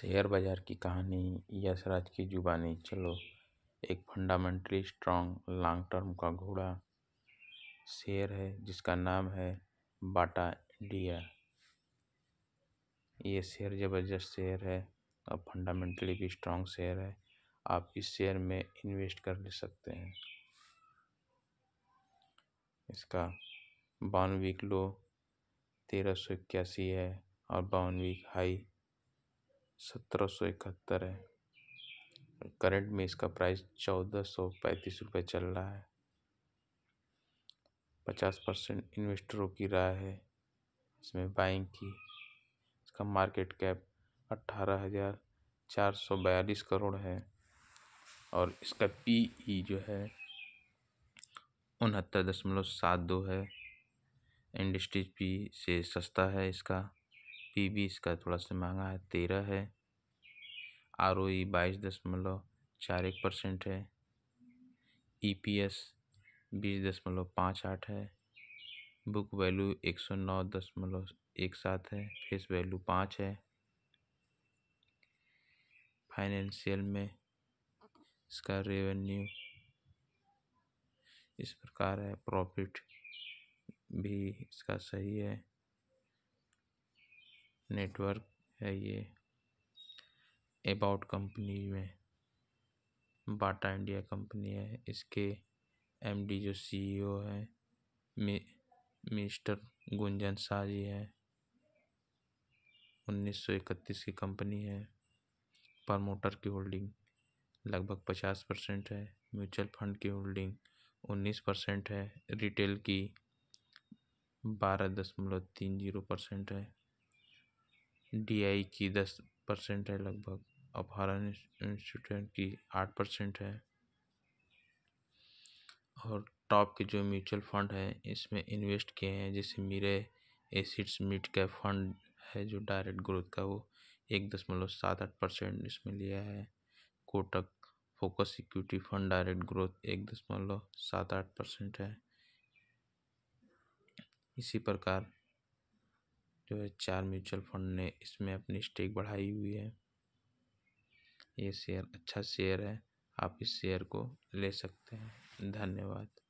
share बाजार की कहानी यश की जुबानी चलो एक फंडामेंटली स्ट्रांग लॉन्ग टर्म का घोड़ा शेयर है जिसका नाम है बाटा इंडिया ये शेयर ज़बरदस्त शेयर है और फंडामेंटली भी स्ट्रांग शेयर है आप इस शेयर में इन्वेस्ट कर ले सकते हैं इसका बावन वीक लो तेरह सौ इक्यासी है और बावन वीक हाई सत्रह सौ इकहत्तर है करंट में इसका प्राइस चौदह सौ पैंतीस रुपये चल रहा है पचास परसेंट इन्वेस्टरों की राय है इसमें बाइंग की इसका मार्केट कैप अट्ठारह हज़ार चार सौ बयालीस करोड़ है और इसका पी ई जो है उनहत्तर दशमलव सात दो है इंडस्ट्रीज पी से सस्ता है इसका पी भी इसका थोड़ा सा महंगा है तेरह है आर ओ ई बाईस दशमलव चार एक परसेंट है ई पी एस बीस दशमलव पाँच आठ है बुक वैल्यू एक सौ नौ दशमलव एक सात है फेस वैल्यू पाँच है फाइनेंशियल में इसका रेवेन्यू इस प्रकार है प्रॉफिट भी इसका सही है नेटवर्क है ये अबाउट कंपनी में बाटा इंडिया कंपनी है इसके एमडी जो सीईओ e है मिस्टर गुंजन शाह जी है इकतीस की कंपनी है प्रमोटर की होल्डिंग लगभग पचास परसेंट है म्यूचुअल फंड की होल्डिंग उन्नीस परसेंट है रिटेल की बारह दशमलव तीन जीरो परसेंट है डी e की दस परसेंट है लगभग अब इंस्टीट्यूट की आठ परसेंट है और टॉप के जो म्यूचुअल फंड हैं इसमें इन्वेस्ट किए हैं जैसे मेरे एसिड्स मिट का फंड है जो डायरेक्ट ग्रोथ का वो एक दशमलव सात आठ परसेंट इसमें लिया है Kotak focus equity fund direct growth एक दशमलव सात आठ परसेंट है इसी प्रकार जो है चार म्यूचुअल फंड ने इसमें अपनी स्टेक बढ़ाई हुई है ये शेयर अच्छा शेयर है आप इस शेयर को ले सकते हैं धन्यवाद